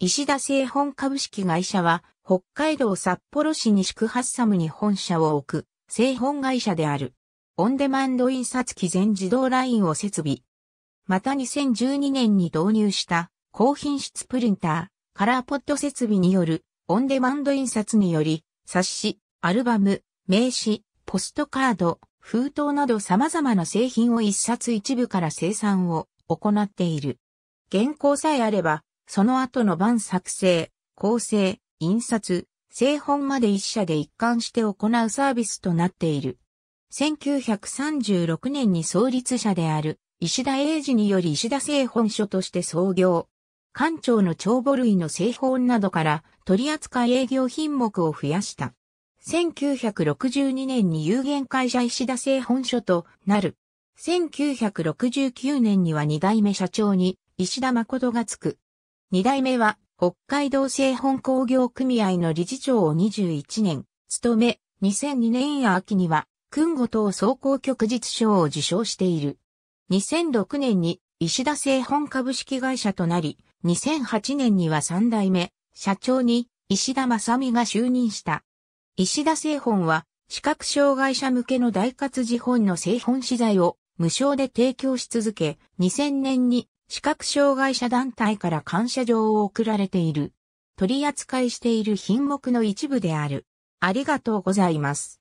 石田製本株式会社は、北海道札幌市西区ハッサムに本社を置く、製本会社である。オンデマンド印刷機全自動ラインを設備。また2012年に導入した、高品質プリンター、カラーポット設備による、オンデマンド印刷により、冊子、アルバム、名刺、ポストカード、封筒など様々な製品を一冊一部から生産を行っている。原稿さえあれば、その後の版作成、構成、印刷、製本まで一社で一貫して行うサービスとなっている。1936年に創立者である石田英二により石田製本所として創業。館長の帳簿類の製本などから取扱営業品目を増やした。1962年に有限会社石田製本所となる。1969年には2代目社長に石田誠がつく。二代目は、北海道製本工業組合の理事長を21年、務め、2002年秋には、訓後等総工局実賞を受賞している。2006年に、石田製本株式会社となり、2008年には三代目、社長に、石田正美が就任した。石田製本は、視覚障害者向けの大活字本の製本資材を無償で提供し続け、2000年に視覚障害者団体から感謝状を贈られている。取り扱いしている品目の一部である。ありがとうございます。